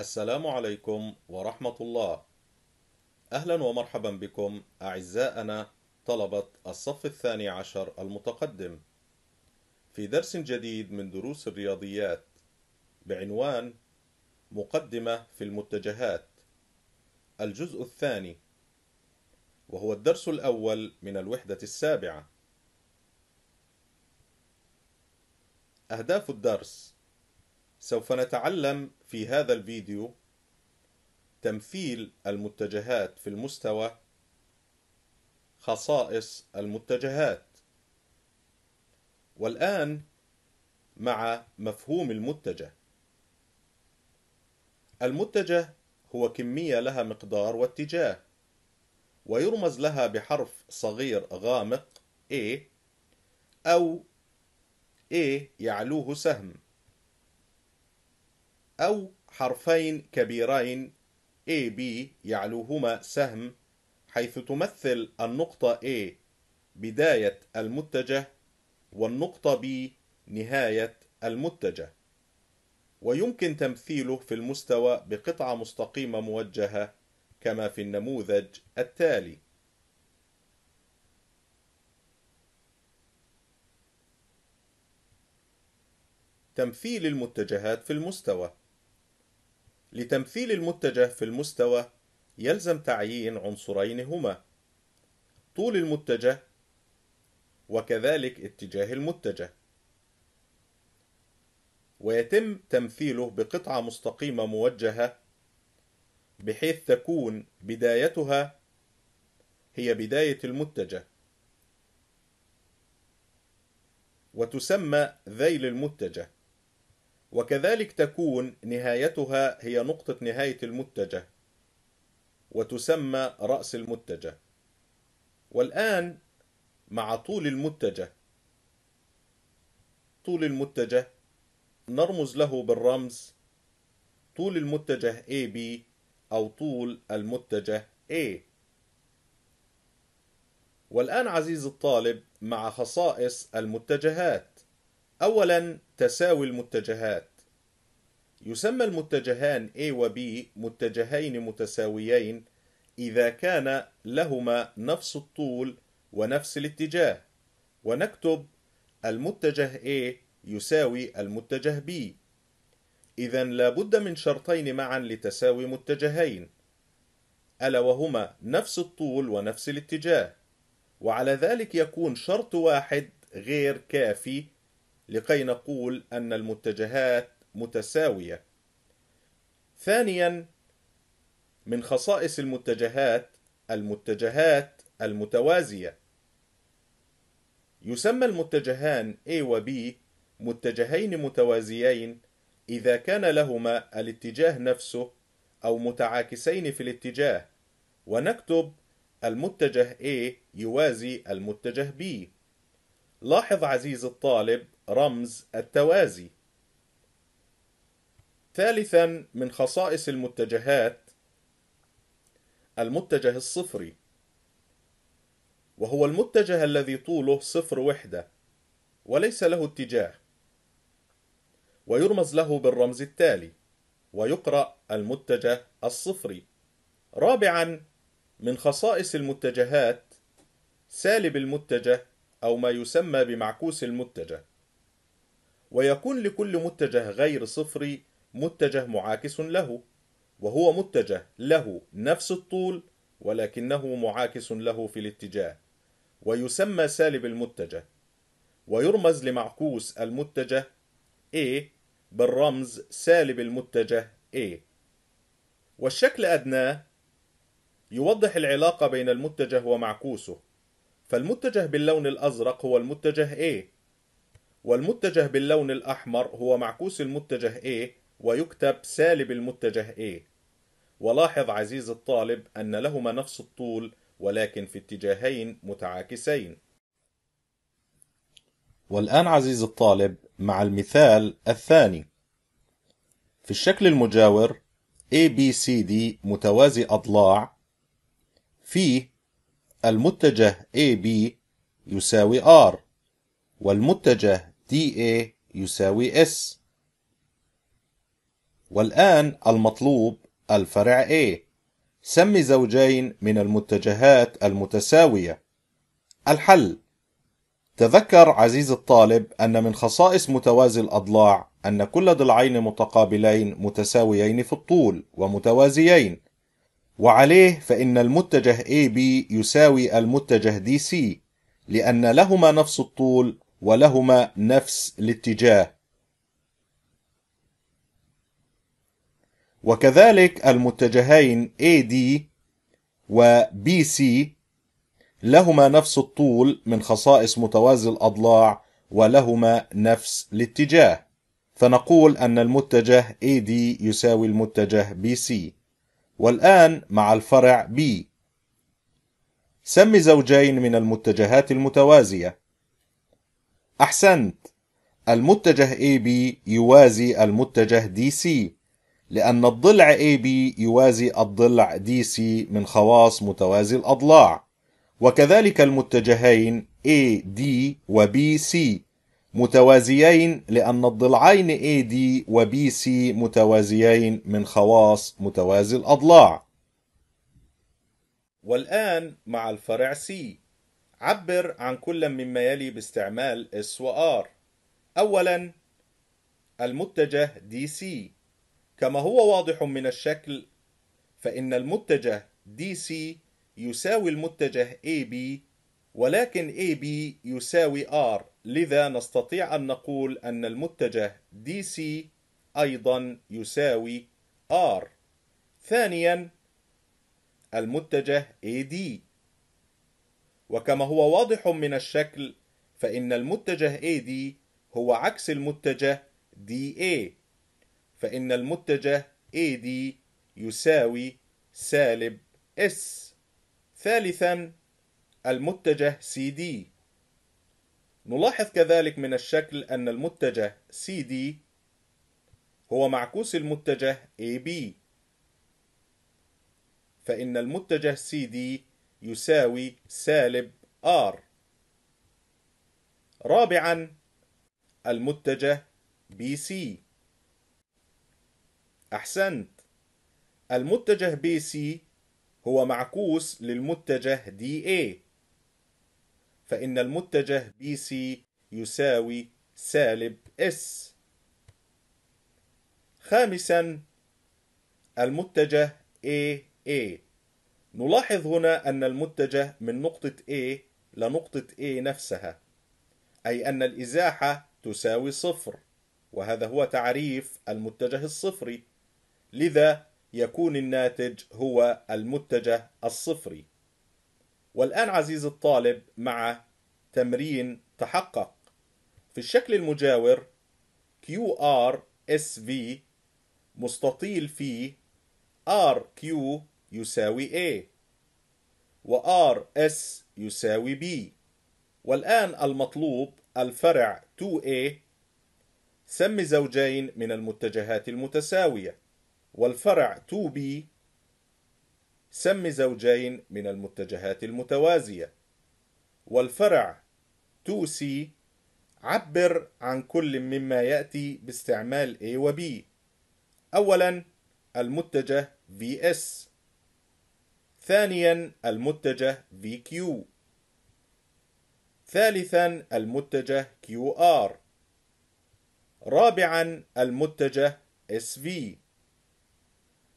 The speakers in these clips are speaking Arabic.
السلام عليكم ورحمة الله أهلا ومرحبا بكم أعزائنا طلبة الصف الثاني عشر المتقدم في درس جديد من دروس الرياضيات بعنوان مقدمة في المتجهات الجزء الثاني وهو الدرس الأول من الوحدة السابعة أهداف الدرس سوف نتعلم في هذا الفيديو تمثيل المتجهات في المستوى خصائص المتجهات والآن مع مفهوم المتجه المتجه هو كمية لها مقدار واتجاه ويرمز لها بحرف صغير غامق A أو A يعلوه سهم أو حرفين كبيرين AB يعلوهما سهم حيث تمثل النقطة A بداية المتجه والنقطة B نهاية المتجه ويمكن تمثيله في المستوى بقطعة مستقيمة موجهة كما في النموذج التالي تمثيل المتجهات في المستوى لتمثيل المتجه في المستوى يلزم تعيين عنصرين هما طول المتجه وكذلك اتجاه المتجه ويتم تمثيله بقطعة مستقيمة موجهة بحيث تكون بدايتها هي بداية المتجه وتسمى ذيل المتجه وكذلك تكون نهايتها هي نقطة نهاية المتجه وتسمى رأس المتجه والآن مع طول المتجه طول المتجه نرمز له بالرمز طول المتجه AB أو طول المتجه A والآن عزيزي الطالب مع خصائص المتجهات أولا تساوي المتجهات يسمى المتجهان A و B متجهين متساويين إذا كان لهما نفس الطول ونفس الاتجاه ونكتب المتجه A يساوي المتجه B إذا لابد من شرطين معا لتساوي متجهين ألا وهما نفس الطول ونفس الاتجاه وعلى ذلك يكون شرط واحد غير كافي لكي نقول أن المتجهات متساوية. ثانيا من خصائص المتجهات المتجهات المتوازية. يسمى المتجهان A و B متجهين متوازيين إذا كان لهما الاتجاه نفسه أو متعاكسين في الاتجاه ونكتب المتجه A يوازي المتجه B لاحظ عزيزي الطالب رمز التوازي ثالثا من خصائص المتجهات المتجه الصفري وهو المتجه الذي طوله صفر وحدة وليس له اتجاه ويرمز له بالرمز التالي ويقرأ المتجه الصفري رابعا من خصائص المتجهات سالب المتجه أو ما يسمى بمعكوس المتجه ويكون لكل متجه غير صفري متجه معاكس له وهو متجه له نفس الطول ولكنه معاكس له في الاتجاه ويسمى سالب المتجه ويرمز لمعكوس المتجه A بالرمز سالب المتجه A والشكل أدناه يوضح العلاقة بين المتجه ومعكوسه فالمتجه باللون الأزرق هو المتجه A والمتجه باللون الأحمر هو معكوس المتجه A ويكتب سالب المتجه A ولاحظ عزيز الطالب أن لهما نفس الطول ولكن في اتجاهين متعاكسين والآن عزيز الطالب مع المثال الثاني في الشكل المجاور ABCD متوازي أضلاع في المتجه AB يساوي R والمتجه dA يساوي S والآن المطلوب الفرع A سم زوجين من المتجهات المتساوية الحل تذكر عزيز الطالب أن من خصائص متوازي الأضلاع أن كل ضلعين متقابلين متساويين في الطول ومتوازيين وعليه فإن المتجه AB يساوي المتجه DC لأن لهما نفس الطول ولهما نفس الاتجاه وكذلك المتجهين AD و BC لهما نفس الطول من خصائص متوازي الأضلاع ولهما نفس الاتجاه فنقول أن المتجه AD يساوي المتجه BC والآن مع الفرع B سم زوجين من المتجهات المتوازية أحسنت المتجه AB يوازي المتجه DC لأن الضلع AB يوازي الضلع DC من خواص متوازي الأضلاع وكذلك المتجهين AD وBC متوازيين لأن الضلعين AD وBC متوازيين من خواص متوازي الأضلاع والآن مع الفرع C عبر عن كل مما يلي باستعمال S و R أولا المتجه DC كما هو واضح من الشكل فإن المتجه DC يساوي المتجه AB ولكن AB يساوي R لذا نستطيع أن نقول أن المتجه DC أيضا يساوي R ثانيا المتجه AD وكما هو واضح من الشكل فإن المتجه AD هو عكس المتجه DA فإن المتجه AD يساوي سالب S ثالثا المتجه CD نلاحظ كذلك من الشكل أن المتجه CD هو معكوس المتجه AB فإن المتجه CD يساوي سالب R رابعا المتجه BC أحسنت المتجه BC هو معكوس للمتجه DA فإن المتجه BC يساوي سالب S خامسا المتجه AA نلاحظ هنا أن المتجه من نقطة A لنقطة A نفسها أي أن الإزاحة تساوي صفر وهذا هو تعريف المتجه الصفري لذا يكون الناتج هو المتجه الصفري والآن عزيزي الطالب مع تمرين تحقق في الشكل المجاور QRSV مستطيل في RQ يساوي A وآر S يساوي B والآن المطلوب الفرع 2A سم زوجين من المتجهات المتساوية والفرع 2B سم زوجين من المتجهات المتوازية والفرع 2C عبر عن كل مما يأتي باستعمال A و B أولا المتجه VS ثانيا المتجه VQ ثالثا المتجه QR رابعا المتجه SV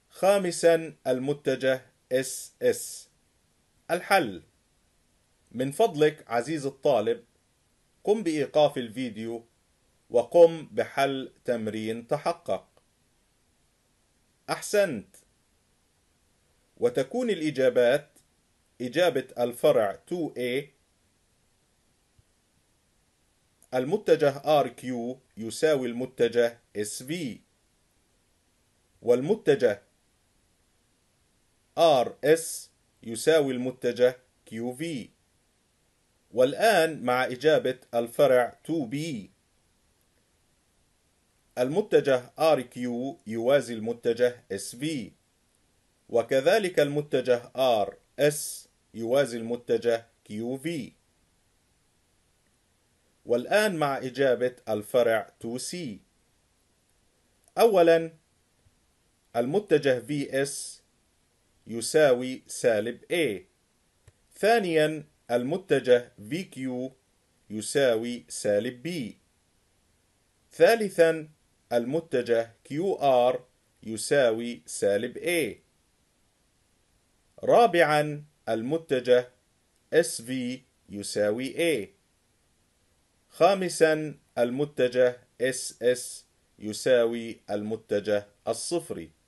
خامسا المتجه SS الحل من فضلك عزيز الطالب قم بإيقاف الفيديو وقم بحل تمرين تحقق أحسنت وتكون الإجابات إجابة الفرع 2A المتجه RQ يساوي المتجه SV والمتجه RS يساوي المتجه QV والآن مع إجابة الفرع 2B المتجه RQ يوازي المتجه SV وكذلك المتجه RS يوازي المتجه QV والآن مع إجابة الفرع 2C أولا المتجه VS يساوي سالب A ثانيا المتجه VQ يساوي سالب B ثالثا المتجه QR يساوي سالب A رابعا المتجه SV يساوي A خامسا المتجه SS يساوي المتجه الصفري